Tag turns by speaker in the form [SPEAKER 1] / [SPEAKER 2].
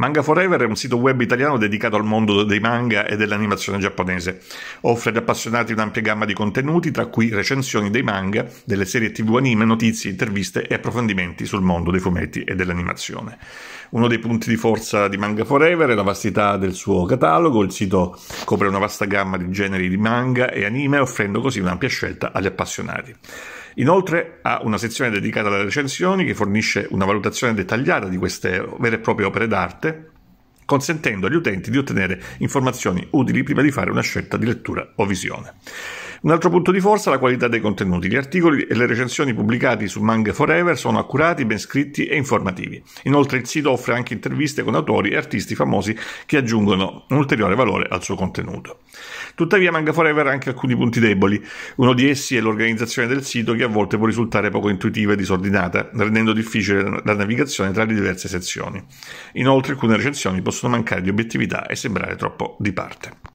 [SPEAKER 1] Manga Forever è un sito web italiano dedicato al mondo dei manga e dell'animazione giapponese. Offre ad appassionati un'ampia gamma di contenuti, tra cui recensioni dei manga, delle serie tv anime, notizie, interviste e approfondimenti sul mondo dei fumetti e dell'animazione. Uno dei punti di forza di Manga Forever è la vastità del suo catalogo. Il sito copre una vasta gamma di generi di manga e anime, offrendo così un'ampia scelta agli appassionati. Inoltre ha una sezione dedicata alle recensioni che fornisce una valutazione dettagliata di queste vere e proprie opere d'arte, consentendo agli utenti di ottenere informazioni utili prima di fare una scelta di lettura o visione. Un altro punto di forza è la qualità dei contenuti. Gli articoli e le recensioni pubblicati su Manga Forever sono accurati, ben scritti e informativi. Inoltre il sito offre anche interviste con autori e artisti famosi che aggiungono un ulteriore valore al suo contenuto. Tuttavia Manga Forever ha anche alcuni punti deboli. Uno di essi è l'organizzazione del sito che a volte può risultare poco intuitiva e disordinata, rendendo difficile la navigazione tra le diverse sezioni. Inoltre alcune recensioni possono mancare di obiettività e sembrare troppo di parte.